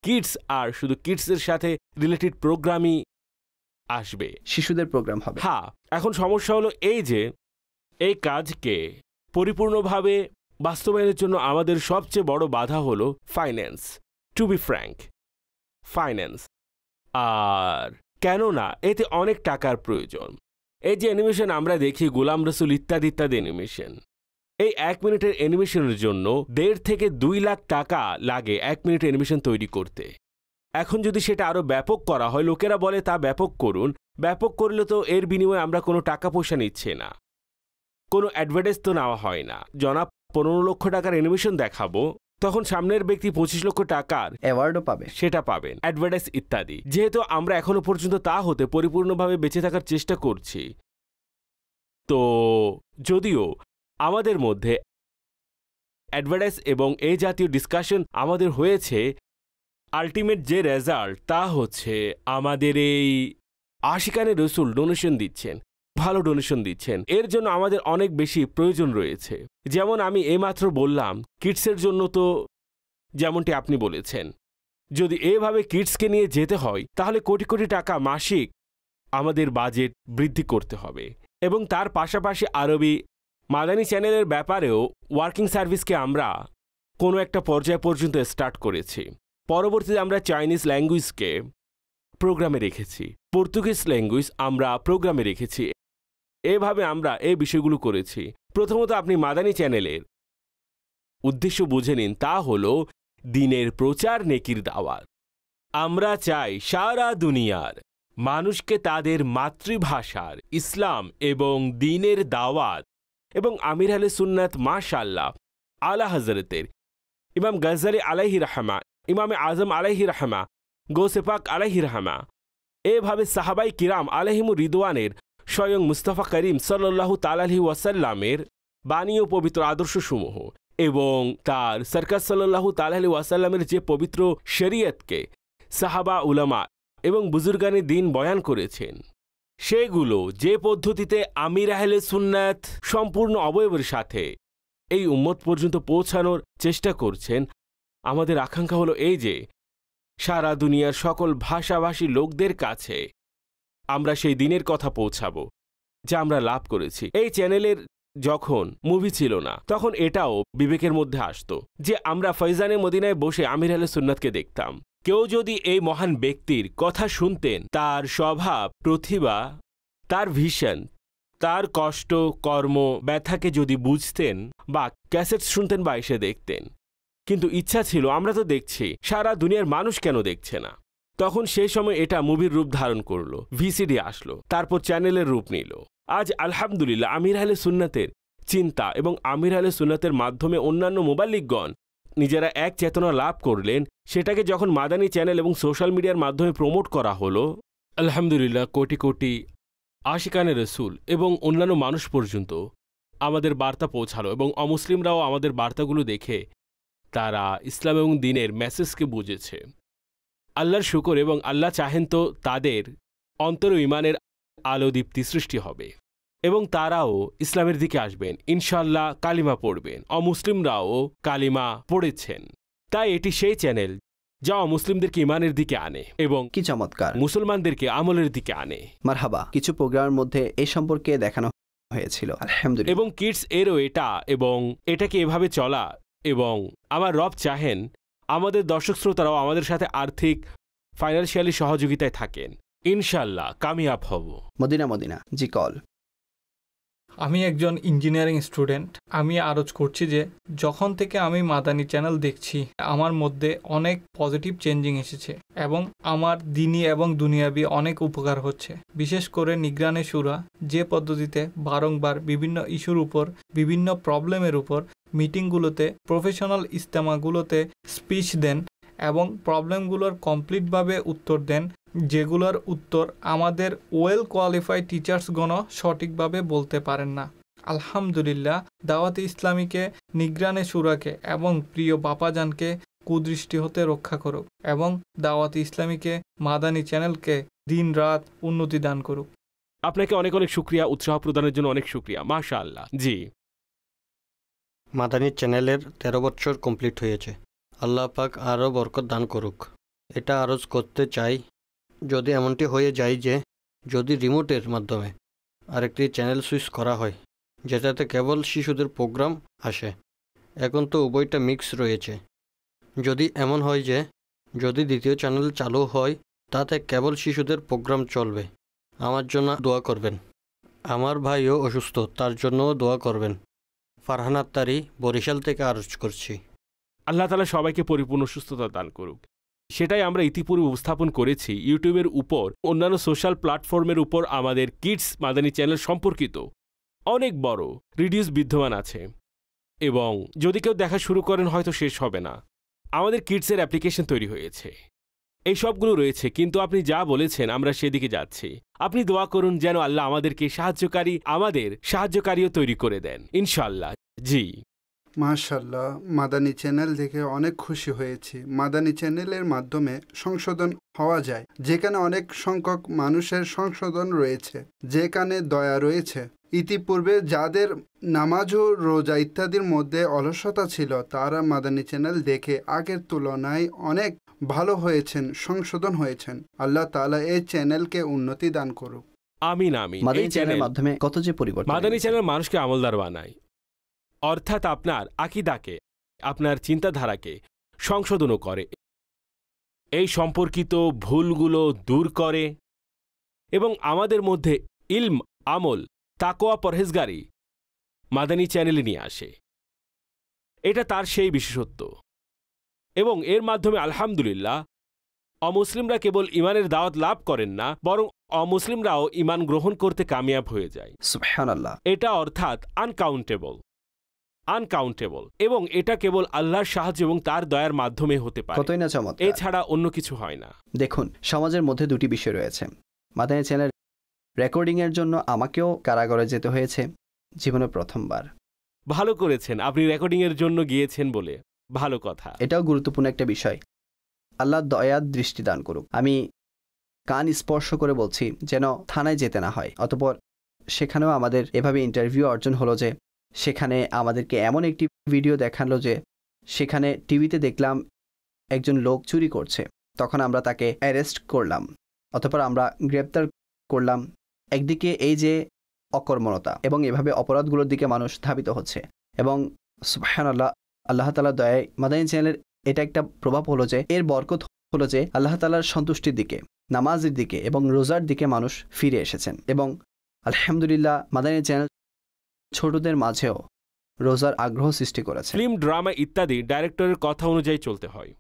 কিডস আর শুধু কিডসের সাথে রিলেটেড প্রোগ্রামই আসবে শিশুদের প্রোগ্রাম হবে হ্যাঁ এখন সমস্যা হলো এই যে এই কাজকে পরিপূর্ণভাবে বাস্তবায়নের জন্য আমাদের সবচেয়ে বড় বাধা হলো finance to be frank finance আর কেননা এতে অনেক টাকার প্রয়োজন এই যে অ্যানিমেশন আমরা দেখি গোলাম রসুল ইত্যাদি ইত্যাদি অ্যানিমেশন এই এক মিনিটের অ্যানিমেশনের জন্য দেড় থেকে দুই লাখ টাকা লাগে এক মিনিট অ্যানিমেশন তৈরি করতে এখন যদি সেটা আরও ব্যাপক করা হয় লোকেরা বলে তা ব্যাপক করুন ব্যাপক করলে তো এর বিনিময়ে আমরা কোনো টাকা পয়সা নিচ্ছে না কোনো অ্যাডভার্টাইজ তো নেওয়া হয় না জনাব পনেরো লক্ষ টাকার অ্যানিমেশন দেখাবো তখন সামনের ব্যক্তি পঁচিশ লক্ষ টাকার অ্যাওয়ার্ডও পাবে সেটা পাবেন অ্যাডভার্টাইজ ইত্যাদি যেহেতু আমরা এখনো পর্যন্ত তা হতে পরিপূর্ণভাবে বেঁচে থাকার চেষ্টা করছি তো যদিও আমাদের মধ্যে অ্যাডভার্টাইজ এবং এই জাতীয় ডিসকাশন আমাদের হয়েছে আলটিমেট যে রেজাল্ট তা হচ্ছে আমাদের এই আশিকানে রসুল ডোনেশন দিচ্ছেন ভালো ডোনেশন দিচ্ছেন এর জন্য আমাদের অনেক বেশি প্রয়োজন রয়েছে যেমন আমি এমাত্র বললাম কিডসের জন্য তো যেমনটি আপনি বলেছেন যদি এভাবে কিডসকে নিয়ে যেতে হয় তাহলে কোটি কোটি টাকা মাসিক আমাদের বাজেট বৃদ্ধি করতে হবে এবং তার পাশাপাশি আরবি মাদানি চ্যানেলের ব্যাপারেও ওয়ার্কিং সার্ভিসকে আমরা কোনো একটা পর্যায় পর্যন্ত স্টার্ট করেছি পরবর্তীতে আমরা চাইনিজ ল্যাঙ্গুয়েজকে প্রোগ্রামে রেখেছি পর্তুগিজ ল্যাঙ্গুয়েজ আমরা প্রোগ্রামে রেখেছি এভাবে আমরা এই বিষয়গুলো করেছি প্রথমত আপনি মাদানী চ্যানেলের উদ্দেশ্য বুঝে নিন তা হল দিনের প্রচার নেকির দাওয়াত আমরা চাই সারা দুনিয়ার মানুষকে তাদের মাতৃভাষার ইসলাম এবং দিনের দাওয়াত এবং আমির আলে সুন্নাত মাশাল্লাহ আলা হজরতের ইমাম গজ্জালি আলাহি রাহমা ইমামে আজম আলাহি রাহমা গোসেফাক আলাহি রাহমা এভাবে সাহাবাই কিরাম আলহিমুর রিদওয়ানের স্বয়ং মুস্তাফা করিম সাল্লু তালাহি ওয়াসাল্লামের বাণী ও পবিত্র আদর্শসমূহ এবং তার সরকার সাল্লু তালাহি ওয়াসাল্লামের যে পবিত্র শেরিয়তকে সাহাবা উলামা এবং বুজুর্গানি দিন বয়ান করেছেন সেগুলো যে পদ্ধতিতে আমির আহলে সুন্নাত সম্পূর্ণ অবয়বের সাথে এই উম্মত পর্যন্ত পৌঁছানোর চেষ্টা করছেন আমাদের আকাঙ্ক্ষা হলো এই যে সারা দুনিয়ার সকল ভাষাভাষী লোকদের কাছে আমরা সেই দিনের কথা পৌঁছাব যা আমরা লাভ করেছি এই চ্যানেলের যখন মুভি ছিল না তখন এটাও বিবেকের মধ্যে আসতো যে আমরা ফৈজানে মদিনায় বসে আমির আলে সুন্নাতকে দেখতাম কেউ যদি এই মহান ব্যক্তির কথা শুনতেন তার স্বভাব প্রতিভা তার ভিশন তার কষ্ট কর্ম ব্যথাকে যদি বুঝতেন বা ক্যাসেট শুনতেন বা এসে দেখতেন কিন্তু ইচ্ছা ছিল আমরা তো দেখছি সারা দুনিয়ার মানুষ কেন দেখছে না তখন সেই সময় এটা মুভির রূপ ধারণ করল ভিসিডি আসলো তারপর চ্যানেলের রূপ নিল আজ আলহামদুলিল্লাহ আমির আলে সুন্নাতের চিন্তা এবং আমির আলে সুন্নাতের মাধ্যমে অন্যান্য মোবাল্লিকগণ নিজেরা এক চেতনা লাভ করলেন সেটাকে যখন মাদানী চ্যানেল এবং সোশ্যাল মিডিয়ার মাধ্যমে প্রমোট করা হলো আলহামদুলিল্লাহ কোটি কোটি আশিকানে রসুল এবং অন্যান্য মানুষ পর্যন্ত আমাদের বার্তা পৌঁছালো এবং অমুসলিমরাও আমাদের বার্তাগুলো দেখে তারা ইসলাম এবং দিনের মেসেজকে বুঝেছে আল্লাহর শুকর এবং আল্লাহ চাহেন তো তাদের অন্তর ইমানের আলো দীপ্তি সৃষ্টি হবে এবং তারাও ইসলামের দিকে আসবেন ইনশাল্লাহ কালিমা পড়বেন অমুসলিমরাও কালিমা পড়েছেন তাই এটি সেই চ্যানেল যা অমুসলিমদেরকে ইমানের দিকে আনে এবং কি চমৎকার মুসলমানদেরকে আমলের দিকে আনে মারহাবা কিছু প্রোগ্রামের মধ্যে এ সম্পর্কে দেখানো হয়েছিল এবং কিডস এরও এটা এবং এটাকে এভাবে চলা এবং আমার রব চাহেন আমাদের দর্শক শ্রোতারাও আমাদের সাথে আর্থিক ফাইন্যান্সিয়ালি সহযোগিতায় থাকেন ইনশাল্লাহ কামিয়াব হব মদিনা মদিনা জি কল আমি একজন ইঞ্জিনিয়ারিং স্টুডেন্ট আমি আরজ করছি যে যখন থেকে আমি মাদানি চ্যানেল দেখছি আমার মধ্যে অনেক পজিটিভ চেঞ্জিং এসেছে এবং আমার দিনই এবং দুনিয়াবি অনেক উপকার হচ্ছে বিশেষ করে নিগ্রানে সুরা যে পদ্ধতিতে বারংবার বিভিন্ন ইস্যুর উপর বিভিন্ন প্রবলেমের উপর মিটিংগুলোতে প্রফেশনাল ইজতেমাগুলোতে স্পিচ দেন এবং প্রবলেমগুলোর কমপ্লিটভাবে উত্তর দেন যেগুলোর উত্তর আমাদের ওয়েল কোয়ালিফাইড টিচার্সগণও সঠিকভাবে বলতে পারেন না আলহামদুলিল্লাহ দাওয়াতি ইসলামীকে নিগ্রানে সুরাকে এবং প্রিয় বাপাজানকে কুদৃষ্টি হতে রক্ষা করুক এবং দাওয়াত ইসলামীকে মাদানী চ্যানেলকে দিন রাত উন্নতি দান করুক আপনাকে অনেক অনেক শুক্রিয়া উৎসাহ প্রদানের জন্য অনেক শুক্রিয়া মাশাআল্লাহ জি মাদানী চ্যানেলের তেরো বছর কমপ্লিট হয়েছে আল্লাহ পাক আরও বরকত দান করুক এটা আরজ করতে চাই যদি এমনটি হয়ে যায় যে যদি রিমোটের মাধ্যমে আরেকটি চ্যানেল সুইচ করা হয় যেটাতে কেবল শিশুদের প্রোগ্রাম আসে এখন তো উভয়টা মিক্স রয়েছে যদি এমন হয় যে যদি দ্বিতীয় চ্যানেল চালু হয় তাতে কেবল শিশুদের প্রোগ্রাম চলবে আমার জন্য দোয়া করবেন আমার ভাইও অসুস্থ তার জন্যও দোয়া করবেন ফারহান আত্মারি বরিশাল থেকে আরজ করছি আল্লাহ তালা সবাইকে পরিপূর্ণ সুস্থতা দান করুক সেটাই আমরা ইতিপূর্বে উপস্থাপন করেছি ইউটিউবের উপর অন্যান্য সোশ্যাল প্ল্যাটফর্মের উপর আমাদের কিডস মাদানী চ্যানেল সম্পর্কিত অনেক বড় রিডিউস বিদ্যমান আছে এবং যদি কেউ দেখা শুরু করেন হয়তো শেষ হবে না আমাদের কিডসের অ্যাপ্লিকেশন তৈরি হয়েছে এই সবগুলো রয়েছে কিন্তু আপনি যা বলেছেন আমরা সেদিকে যাচ্ছি আপনি দোয়া করুন যেন আল্লাহ আমাদেরকে সাহায্যকারী আমাদের সাহায্যকারীও তৈরি করে দেন ইনশাল্লাহ জি মাশাল্লাহ মাদানী চ্যানেল দেখে অনেক খুশি হয়েছি মাদানী চ্যানেলের মাধ্যমে সংশোধন হওয়া যায় যেখানে অনেক সংখ্যক মানুষের সংশোধন রয়েছে যেখানে দয়া রয়েছে ইতিপূর্বে যাদের নামাজ ও রোজা ইত্যাদির মধ্যে অলসতা ছিল তারা মাদানী চ্যানেল দেখে আগের তুলনায় অনেক ভালো হয়েছেন সংশোধন হয়েছেন আল্লাহ তালা এই চ্যানেলকে উন্নতি দান করুক আমিন আমিন মাদানী চ্যানেলের মাধ্যমে কত যে পরিবর্তন মাদানী চ্যানেল মানুষকে আমলদার বানায় অর্থাৎ আপনার আকিদাকে আপনার চিন্তাধারাকে সংশোধনও করে এই সম্পর্কিত ভুলগুলো দূর করে এবং আমাদের মধ্যে ইলম আমল তাকোয়া পরহেজগারি মাদানী চ্যানেলে নিয়ে আসে এটা তার সেই বিশেষত্ব এবং এর মাধ্যমে আলহামদুলিল্লাহ অমুসলিমরা কেবল ইমানের দাওয়াত লাভ করেন না বরং অমুসলিমরাও ইমান গ্রহণ করতে কামিয়াব হয়ে যায় এটা অর্থাৎ আনকাউন্টেবল আনকাউন্টেবল এবং এটা কেবল আল্লাহর সাহায্য এবং তার দয়ার মাধ্যমে হতে পারে কতই না চমৎকার এছাড়া অন্য কিছু হয় না দেখুন সমাজের মধ্যে দুটি বিষয় রয়েছে মাথায় চ্যানেল রেকর্ডিংয়ের জন্য আমাকেও কারাগারে যেতে হয়েছে জীবনে প্রথমবার ভালো করেছেন আপনি রেকর্ডিংয়ের জন্য গিয়েছেন বলে ভালো কথা এটাও গুরুত্বপূর্ণ একটা বিষয় আল্লাহ দয়ার দৃষ্টি দান করুক আমি কান স্পর্শ করে বলছি যেন থানায় যেতে না হয় অতপর সেখানেও আমাদের এভাবে ইন্টারভিউ অর্জন হলো যে সেখানে আমাদেরকে এমন একটি ভিডিও দেখালো যে সেখানে টিভিতে দেখলাম একজন লোক চুরি করছে তখন আমরা তাকে অ্যারেস্ট করলাম অতপর আমরা গ্রেপ্তার করলাম একদিকে এই যে অকর্মণতা এবং এভাবে অপরাধগুলোর দিকে মানুষ ধাবিত হচ্ছে এবং আল্লাহ আল্লাহ তালা দয়ায় মাদানী চ্যানেলের এটা একটা প্রভাব হলো যে এর বরকত হলো যে আল্লাহ তালার সন্তুষ্টির দিকে নামাজের দিকে এবং রোজার দিকে মানুষ ফিরে এসেছেন এবং আলহামদুলিল্লাহ মাদানী চ্যানেল ছোটদের মাঝেও রোজার আগ্রহ সৃষ্টি করেছে ফিল্ম ড্রামা ইত্যাদি ডাইরেক্টরের কথা অনুযায়ী চলতে হয়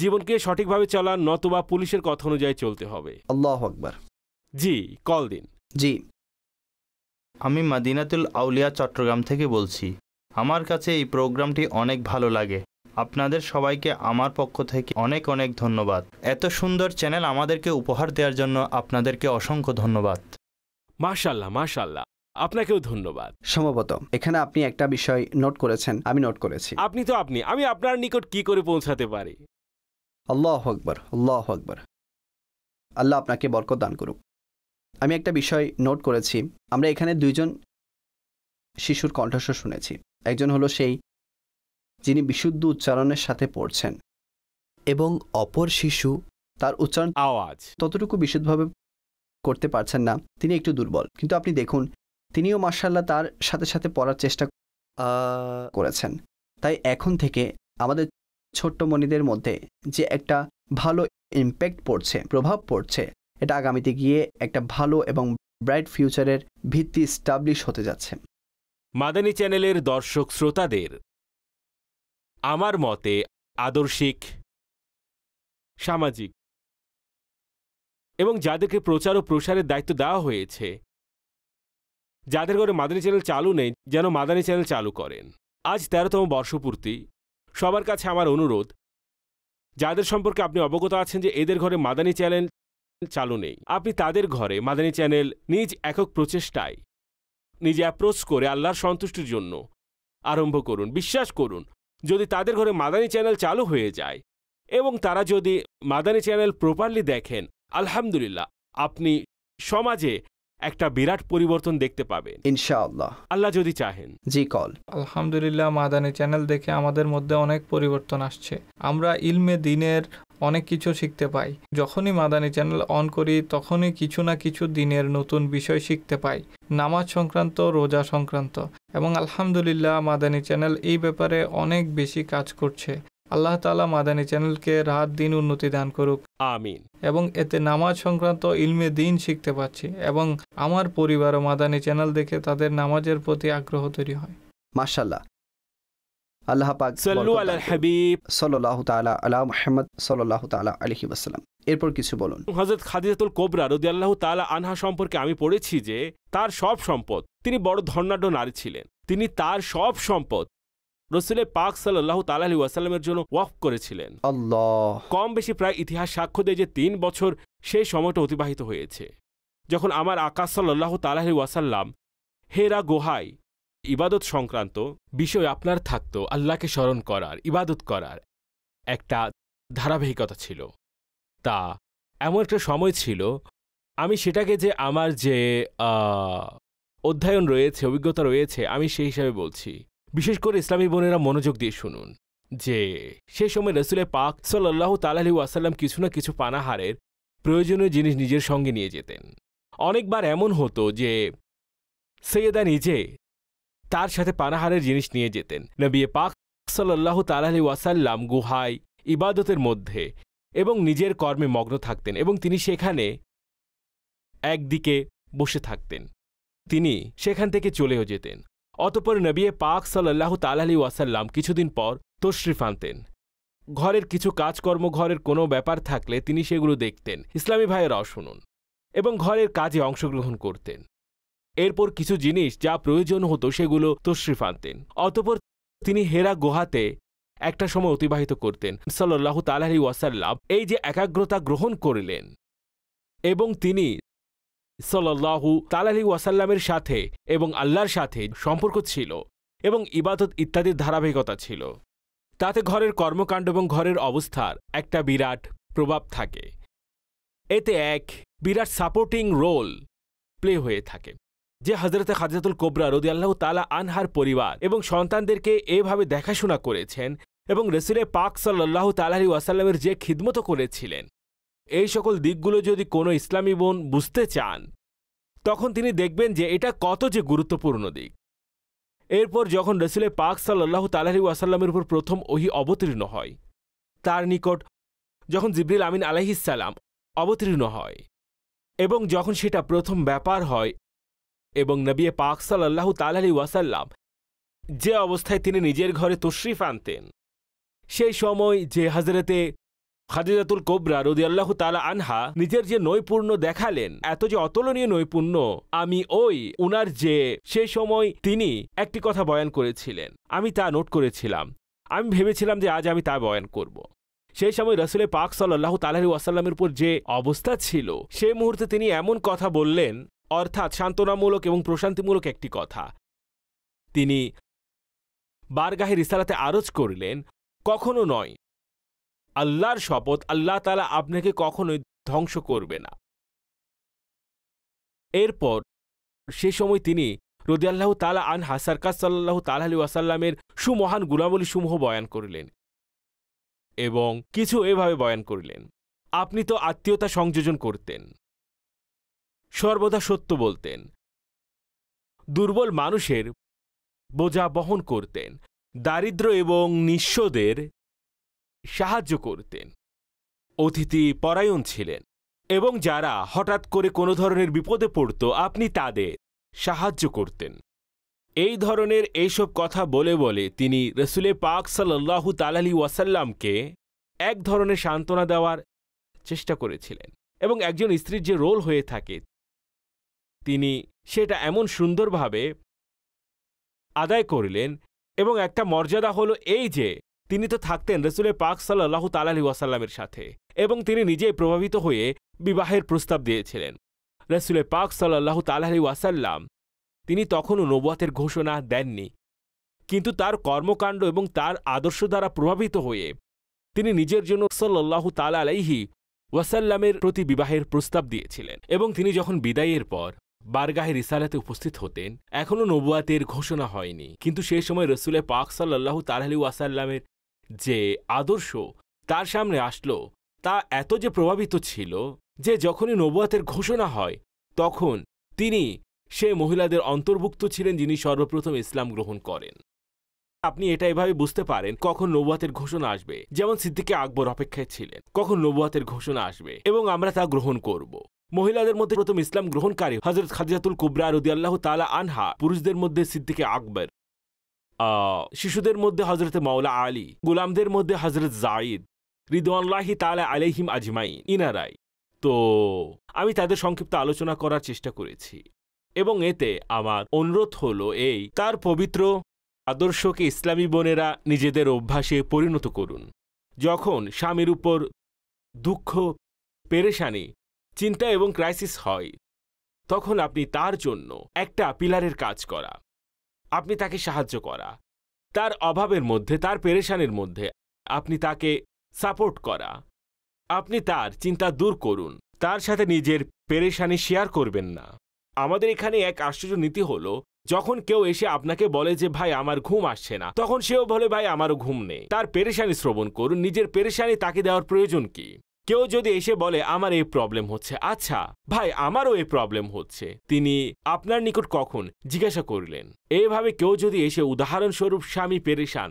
জীবনকে সঠিকভাবে চলা নতুবা পুলিশের কথা অনুযায়ী চলতে হবে আল্লাহ আকবার জি কল দিন জি আমি মাদিনাতুল আউলিয়া চট্টগ্রাম থেকে বলছি আমার কাছে এই প্রোগ্রামটি অনেক ভালো লাগে আপনাদের সবাইকে আমার পক্ষ থেকে অনেক অনেক ধন্যবাদ এত সুন্দর চ্যানেল আমাদেরকে উপহার দেওয়ার জন্য আপনাদেরকে অসংখ্য ধন্যবাদ মাশাল্লাহ মাশাল্লাহ আপনাকেও ধন্যবাদ সম্ভবত এখানে আপনি একটা বিষয় নোট করেছেন আমি নোট করেছি আপনি তো আপনি আমি আপনার নিকট কি করে পৌঁছাতে পারি আল্লাহ আকবর আল্লাহ আকবর আল্লাহ আপনাকে বরকত দান করুক আমি একটা বিষয় নোট করেছি আমরা এখানে দুইজন শিশুর কণ্ঠস্বর শুনেছি একজন হলো সেই যিনি বিশুদ্ধ উচ্চারণের সাথে পড়ছেন এবং অপর শিশু তার উচ্চারণ আওয়াজ ততটুকু বিশুদ্ধভাবে করতে পারছেন না তিনি একটু দুর্বল কিন্তু আপনি দেখুন তিনিও মার্শাল্লাহ তার সাথে সাথে পড়ার চেষ্টা করেছেন তাই এখন থেকে আমাদের ছোট্ট মনিদের মধ্যে যে একটা ভালো ইম্প্যাক্ট পড়ছে প্রভাব পড়ছে এটা আগামীতে গিয়ে একটা ভালো এবং ব্রাইট ফিউচারের ভিত্তি স্টাবলিশ হতে যাচ্ছে মাদানী চ্যানেলের দর্শক শ্রোতাদের আমার মতে আদর্শিক সামাজিক এবং যাদেরকে প্রচার ও প্রসারের দায়িত্ব দেওয়া হয়েছে যাদের ঘরে মাদানী চ্যানেল চালু নেই যেন মাদানী চ্যানেল চালু করেন আজ তেরোতম বর্ষপূর্তি সবার কাছে আমার অনুরোধ যাদের সম্পর্কে আপনি অবগত আছেন যে এদের ঘরে মাদানী চ্যানেল চালু নেই আপনি তাদের ঘরে মাদানী চ্যানেল নিজ একক প্রচেষ্টায় নিজে অ্যাপ্রোচ করে আল্লাহর সন্তুষ্টির জন্য আরম্ভ করুন বিশ্বাস করুন যদি তাদের ঘরে মাদানী চ্যানেল চালু হয়ে যায় এবং তারা যদি মাদানী চ্যানেল প্রপারলি দেখেন আলহামদুলিল্লাহ আপনি সমাজে একটা বিরাট পরিবর্তন দেখতে পাবে ইনশাআল্লাহ আল্লাহ যদি চাহেন জি কল আলহামদুলিল্লাহ মাদানী চ্যানেল দেখে আমাদের মধ্যে অনেক পরিবর্তন আসছে আমরা ইলমে দিনের অনেক কিছু শিখতে পাই যখনই মাদানী চ্যানেল অন করি তখনই কিছু না কিছু দিনের নতুন বিষয় শিখতে পাই নামাজ সংক্রান্ত রোজা সংক্রান্ত এবং আলহামদুলিল্লাহ মাদানী চ্যানেল এই ব্যাপারে অনেক বেশি কাজ করছে আল্লাহ তালা মাদানী চ্যানেলকে রাত দিন উন্নতি দান করুক আমিন এবং এতে নামাজ সংক্রান্ত ইলমে দিন শিখতে পাচ্ছি এবং আমার পরিবার ও মাদানী চ্যানেল দেখে তাদের নামাজের প্রতি আগ্রহ তৈরি হয় মাশাল্লাহ আল্লাহ পাক সাল্লু আলাল হাবিব সাল্লাল্লাহু তাআলা আলা মুহাম্মদ সাল্লাল্লাহু তাআলা আলাইহি ওয়াসাল্লাম এরপর কিছু বলুন হযরত খাদিজাতুল কোবরা রাদিয়াল্লাহু তাআলা আনহা সম্পর্কে আমি পড়েছি যে তার সব সম্পদ তিনি বড় ধর্ণাঢ্য নারী ছিলেন তিনি তার সব সম্পদ রসুলে পাক সাল্লাহ তালাহি ওয়াসাল্লামের জন্য ওয়াফ করেছিলেন আল্লাহ কম বেশি প্রায় ইতিহাস সাক্ষ্য দেয় যে তিন বছর সেই সময়টা অতিবাহিত হয়েছে যখন আমার আকাশ সাল্লাহ তালাহি ওয়াসাল্লাম হেরা গোহাই ইবাদত সংক্রান্ত বিষয় আপনার থাকত আল্লাহকে স্মরণ করার ইবাদত করার একটা ধারাবাহিকতা ছিল তা এমন একটা সময় ছিল আমি সেটাকে যে আমার যে অধ্যয়ন রয়েছে অভিজ্ঞতা রয়েছে আমি সেই হিসাবে বলছি বিশেষ করে ইসলামী বোনেরা মনোযোগ দিয়ে শুনুন যে সে সময় রসুলে পাক সাল্লাহ তালাহি ওয়াসাল্লাম কিছু না কিছু পানাহারের প্রয়োজনীয় জিনিস নিজের সঙ্গে নিয়ে যেতেন অনেকবার এমন হতো যে সৈয়দা নিজে তার সাথে পানাহারের জিনিস নিয়ে যেতেন নবিয়ে পাক সাল্লাহ তালাহি ওয়াসাল্লাম গুহায় ইবাদতের মধ্যে এবং নিজের কর্মে মগ্ন থাকতেন এবং তিনি সেখানে একদিকে বসে থাকতেন তিনি সেখান থেকে চলেও যেতেন অতপর নবিয়ে পাক সাল্লাহ তালাহি ওয়াসাল্লাম কিছুদিন পর তশরিফ আনতেন ঘরের কিছু কাজকর্ম ঘরের কোনো ব্যাপার থাকলে তিনি সেগুলো দেখতেন ইসলামী ভাইয়েরাও শুনুন এবং ঘরের কাজে অংশগ্রহণ করতেন এরপর কিছু জিনিস যা প্রয়োজন হতো সেগুলো তশরিফ আনতেন অতপর তিনি হেরা গুহাতে একটা সময় অতিবাহিত করতেন সাল্লাহ তালাহি ওয়াসাল্লাম এই যে একাগ্রতা গ্রহণ করিলেন এবং তিনি সাল্লাহু তালাহি ওয়াসাল্লামের সাথে এবং আল্লাহর সাথে সম্পর্ক ছিল এবং ইবাদত ইত্যাদির ধারাবাহিকতা ছিল তাতে ঘরের কর্মকাণ্ড এবং ঘরের অবস্থার একটা বিরাট প্রভাব থাকে এতে এক বিরাট সাপোর্টিং রোল প্লে হয়ে থাকে যে হজরতে খাজাতুল কোবরা রদি আল্লাহ তালা আনহার পরিবার এবং সন্তানদেরকে এভাবে দেখাশোনা করেছেন এবং রসুলে পাক সাল্লাহ তালাহি ওয়াসাল্লামের যে খিদমতো করেছিলেন এই সকল দিকগুলো যদি কোনো ইসলামী বোন বুঝতে চান তখন তিনি দেখবেন যে এটা কত যে গুরুত্বপূর্ণ দিক এরপর যখন রসুলে পাক সাল্লাহ তালাহি ওয়াসাল্লামের উপর প্রথম ওহি অবতীর্ণ হয় তার নিকট যখন জিবরিল আমিন আলাহিসাল্লাম অবতীর্ণ হয় এবং যখন সেটা প্রথম ব্যাপার হয় এবং নবিয়ে পাক সাল্লাহ তালাহি ওয়াসাল্লাম যে অবস্থায় তিনি নিজের ঘরে তশরিফ আনতেন সেই সময় যে হাজরতে খাদিজাতুল কোবরা রদি আল্লাহ তালা আনহা নিজের যে নৈপুণ্য দেখালেন এত যে অতুলনীয় নৈপুণ্য আমি ওই উনার যে সে সময় তিনি একটি কথা বয়ান করেছিলেন আমি তা নোট করেছিলাম আমি ভেবেছিলাম যে আজ আমি তা বয়ান করব। সেই সময় রসুলের পাক সাল্লাহ তালাহি ওয়াসাল্লামের উপর যে অবস্থা ছিল সে মুহূর্তে তিনি এমন কথা বললেন অর্থাৎ সান্ত্বনামূলক এবং প্রশান্তিমূলক একটি কথা তিনি বারগাহের ইসালাতে আরজ করলেন কখনো নয় আল্লাহর শপথ আল্লাহ তালা আপনাকে কখনোই ধ্বংস করবে না এরপর সে সময় তিনি আল্লাহ তালা আন সরকার সাল্লাহ আলী ওয়াসাল্লামের সুমহান গুণাবলী সমূহ বয়ান করিলেন এবং কিছু এভাবে বয়ান করিলেন আপনি তো আত্মীয়তা সংযোজন করতেন সর্বদা সত্য বলতেন দুর্বল মানুষের বোঝা বহন করতেন দারিদ্র এবং নিঃস্বদের সাহায্য করতেন অতিথি পরায়ণ ছিলেন এবং যারা হঠাৎ করে কোনো ধরনের বিপদে পড়ত আপনি তাদের সাহায্য করতেন এই ধরনের এইসব কথা বলে বলে তিনি রসুলে পাক সাল্লাহু তালালি ওয়াসাল্লামকে এক ধরনের সান্ত্বনা দেওয়ার চেষ্টা করেছিলেন এবং একজন স্ত্রীর যে রোল হয়ে থাকে তিনি সেটা এমন সুন্দরভাবে আদায় করলেন এবং একটা মর্যাদা হলো এই যে তিনি তো থাকতেন রসুলের পাক সাল্লাহ তালাহি ওয়াসাল্লামের সাথে এবং তিনি নিজেই প্রভাবিত হয়ে বিবাহের প্রস্তাব দিয়েছিলেন রসুলের পাক সাল্লাহ তালাহি ওয়াসাল্লাম তিনি তখনও নবুয়াতের ঘোষণা দেননি কিন্তু তার কর্মকাণ্ড এবং তার আদর্শ দ্বারা প্রভাবিত হয়ে তিনি নিজের জন্য সাল্লাহু তালা আলাইহি ওয়াসাল্লামের প্রতি বিবাহের প্রস্তাব দিয়েছিলেন এবং তিনি যখন বিদায়ের পর বারগাহে রিসালাতে উপস্থিত হতেন এখনও নবুয়াতের ঘোষণা হয়নি কিন্তু সেই সময় রসুলে পাক সাল্লাহু তালাহি ওয়াসাল্লামের যে আদর্শ তার সামনে আসলো তা এত যে প্রভাবিত ছিল যে যখনই নবুয়াতের ঘোষণা হয় তখন তিনি সে মহিলাদের অন্তর্ভুক্ত ছিলেন যিনি সর্বপ্রথম ইসলাম গ্রহণ করেন আপনি এটা এভাবে বুঝতে পারেন কখন নবুয়াতের ঘোষণা আসবে যেমন সিদ্দিকে আকবর অপেক্ষায় ছিলেন কখন নবুয়াতের ঘোষণা আসবে এবং আমরা তা গ্রহণ করব মহিলাদের মধ্যে প্রথম ইসলাম গ্রহণকারী হজরত খাদিজাতুল কুবরা রদিয়াল্লাহ আল্লাহ তালা আনহা পুরুষদের মধ্যে সিদ্দিকে আকবর শিশুদের মধ্যে হজরত মাওলা আলী গুলামদের মধ্যে হজরত জাইদ রিদওয়াল্লাহি তালা আলহিম আজমাই ইনারাই তো আমি তাদের সংক্ষিপ্ত আলোচনা করার চেষ্টা করেছি এবং এতে আমার অনুরোধ হল এই তার পবিত্র আদর্শকে ইসলামী বোনেরা নিজেদের অভ্যাসে পরিণত করুন যখন স্বামীর উপর দুঃখ পেরেশানি চিন্তা এবং ক্রাইসিস হয় তখন আপনি তার জন্য একটা পিলারের কাজ করা আপনি তাকে সাহায্য করা তার অভাবের মধ্যে তার পেরেশানির মধ্যে আপনি তাকে সাপোর্ট করা আপনি তার চিন্তা দূর করুন তার সাথে নিজের পেরেশানি শেয়ার করবেন না আমাদের এখানে এক আশ্চর্য নীতি হল যখন কেউ এসে আপনাকে বলে যে ভাই আমার ঘুম আসছে না তখন সেও বলে ভাই আমারও ঘুম নেই তার পেরেশানি শ্রবণ করুন নিজের পেরেশানি তাকে দেওয়ার প্রয়োজন কি কেউ যদি এসে বলে আমার এই প্রবলেম হচ্ছে আচ্ছা ভাই আমারও এই প্রবলেম হচ্ছে তিনি আপনার নিকট কখন জিজ্ঞাসা করলেন এইভাবে কেউ যদি এসে উদাহরণস্বরূপ স্বামী পেরেশান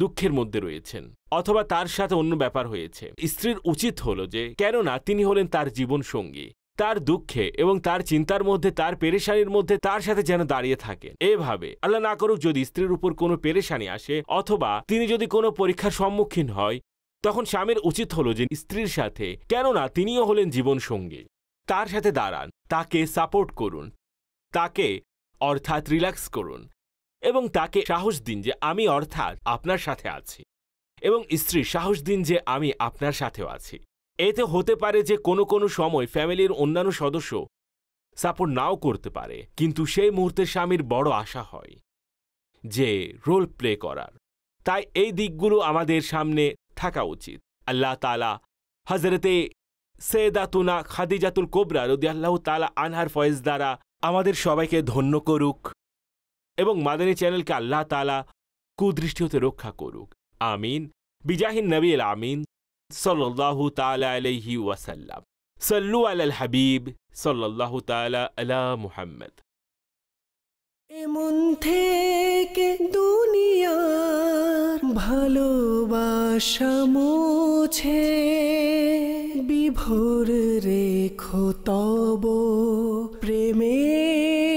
দুঃখের মধ্যে রয়েছেন অথবা তার সাথে অন্য ব্যাপার হয়েছে স্ত্রীর উচিত হল যে কেননা তিনি হলেন তার জীবন সঙ্গী তার দুঃখে এবং তার চিন্তার মধ্যে তার পেরেশানির মধ্যে তার সাথে যেন দাঁড়িয়ে থাকে এভাবে আল্লাহ না করুক যদি স্ত্রীর উপর কোনো পেরেশানি আসে অথবা তিনি যদি কোনো পরীক্ষার সম্মুখীন হয় তখন স্বামীর উচিত হলো যে স্ত্রীর সাথে কেননা তিনিও হলেন জীবনসঙ্গী তার সাথে দাঁড়ান তাকে সাপোর্ট করুন তাকে অর্থাৎ রিল্যাক্স করুন এবং তাকে সাহস দিন যে আমি অর্থাৎ আপনার সাথে আছি এবং স্ত্রী সাহস দিন যে আমি আপনার সাথেও আছি এতে হতে পারে যে কোনো কোনো সময় ফ্যামিলির অন্যান্য সদস্য সাপোর্ট নাও করতে পারে কিন্তু সেই মুহূর্তে স্বামীর বড় আশা হয় যে রোল প্লে করার তাই এই দিকগুলো আমাদের সামনে থাকা উচিত আল্লাহ তালা হজরতে সেদাতুনা খাদিজাতুল কোবরা রদি আল্লাহ তালা আনহার ফয়েজ দ্বারা আমাদের সবাইকে ধন্য করুক এবং মাদানী চ্যানেলকে আল্লাহ তালা কুদৃষ্টি হতে রক্ষা করুক আমিন বিজাহিন নবী আমিন সল্লাহু তালা আলহি ওয়াসাল্লাম সল্লু আল হাবিব সল্লাহু তালা আলা মুহাম্মদ এমন থেকে দুনিয়া ভালোবাসা মুছে বিভোর রেখো তব প্রেমের